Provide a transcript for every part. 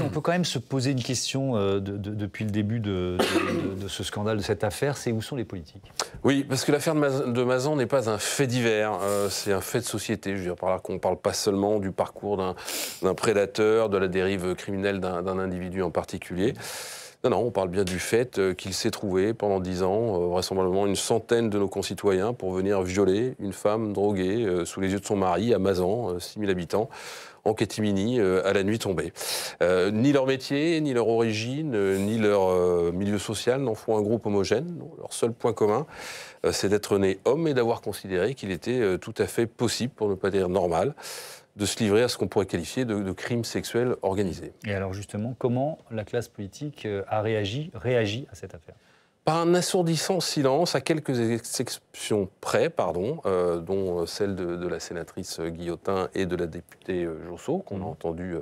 on peut quand même se poser une question euh, depuis le début de, ce scandale, de cette affaire, c'est où sont les politiques Oui, parce que l'affaire de Mazan n'est pas un fait divers, euh, c'est un fait de société. Je veux dire par là qu'on ne parle pas seulement du parcours d'un prédateur, de la dérive criminelle d'un individu en particulier. Non, on parle bien du fait euh, qu'il s'est trouvé pendant dix ans, euh, vraisemblablement une centaine de nos concitoyens, pour venir violer une femme droguée euh, sous les yeux de son mari à Mazan, 6000 habitants, en Kétimini, à la nuit tombée. ni leur métier, ni leur origine, ni leur milieu social n'en font un groupe homogène. Leur seul point commun, c'est d'être né homme et d'avoir considéré qu'il était tout à fait possible, pour ne pas dire normal, de se livrer à ce qu'on pourrait qualifier de, de crime sexuel organisé. Et alors justement, comment la classe politique euh, a réagi, réagi à cette affaire par un assourdissant silence, à quelques exceptions près, pardon, euh, dont euh, celle de, la sénatrice Guillotin et de la députée euh, Jousseau, qu'on a mhm. entendu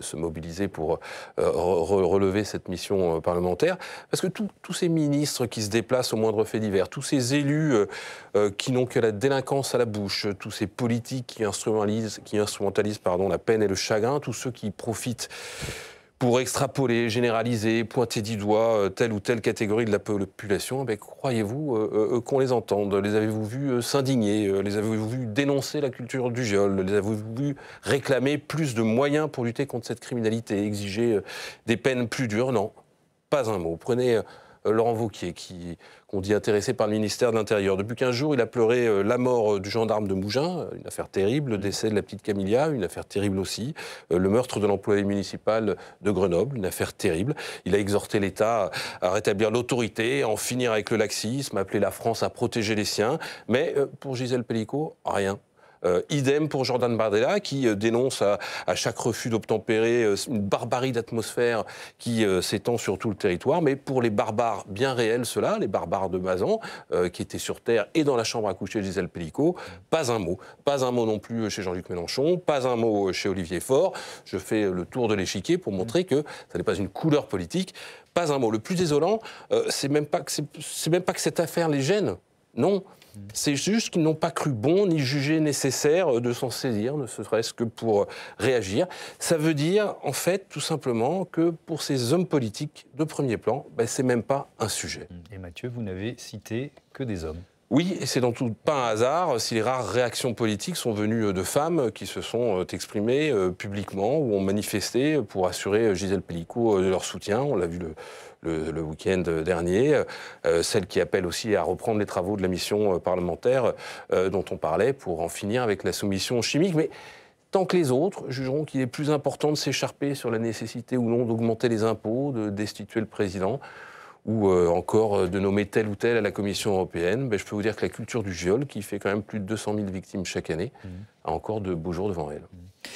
se mobiliser pour relever cette mission parlementaire. Parce que tous ces ministres qui se déplacent au moindre fait divers, tous ces élus qui n'ont que la délinquance à la bouche, tous ces politiques qui instrumentalisent, qui pardon, la peine et le chagrin, tous ceux qui profitent pour extrapoler, généraliser, pointer du doigt euh, telle ou telle catégorie de la population, eh croyez-vous euh, euh, qu'on les entende Les avez-vous vus s'indigner Les avez-vous vus dénoncer la culture du viol Les avez-vous vus réclamer plus de moyens pour lutter contre cette criminalité, exiger des peines plus dures Non, pas un mot. Prenez euh, Laurent Vauquier, qui qu'on dit intéressé par le ministère de l'Intérieur. Depuis 15 jours, il a pleuré euh, la mort euh, du gendarme de Mougins, une affaire terrible, le décès de la petite Camilia, une affaire terrible aussi, le meurtre de l'employé municipal de Grenoble, une affaire terrible. Il a exhorté l'État à rétablir l'autorité, à en finir avec le laxisme, à appeler la France à protéger les siens. Mais pour Gisèle Pellicot, rien. Euh, idem pour Jordan Bardella, qui euh, dénonce à, chaque refus d'obtempérer euh, une barbarie d'atmosphère qui s'étend sur tout le territoire. Mais pour les barbares bien réels, ceux-là, les barbares de Mazan, qui étaient sur Terre et dans la chambre à coucher de Gisèle Pellicot, pas un mot. Pas un mot non plus chez Jean-Luc Mélenchon, pas un mot chez Olivier Faure. Je fais le tour de l'échiquier pour montrer que ça n'est pas une couleur politique, pas un mot. Le plus désolant, c'est c'est même pas que cette affaire les gêne. Non, c'est juste qu'ils n'ont pas cru bon ni jugé nécessaire euh, de s'en saisir, ne serait-ce que pour euh, réagir. Ça veut dire, en fait, tout simplement que pour ces hommes politiques de premier plan, ben, c'est même pas un sujet. Et Mathieu, vous n'avez cité que des hommes. Oui, et c'est dans tout pas un hasard si les rares réactions politiques sont venues euh, de femmes qui se sont euh, exprimées euh, publiquement ou ont manifesté pour assurer Gisèle Pellico de leur soutien. On l'a vu le, week-end dernier, Celles celle qui appelle aussi à reprendre les travaux de la mission parlementaire dont on parlait pour en finir avec la soumission chimique. Mais tant que les autres jugeront qu'il est plus important de s'écharper sur la nécessité ou non d'augmenter les impôts, de destituer le président, ou euh, encore euh, de nommer tel ou tel à la Commission européenne, ben, je peux vous dire que la culture du viol, qui fait quand même plus de 200 000 victimes chaque année, mmh. a encore de beaux jours devant elle. Mmh.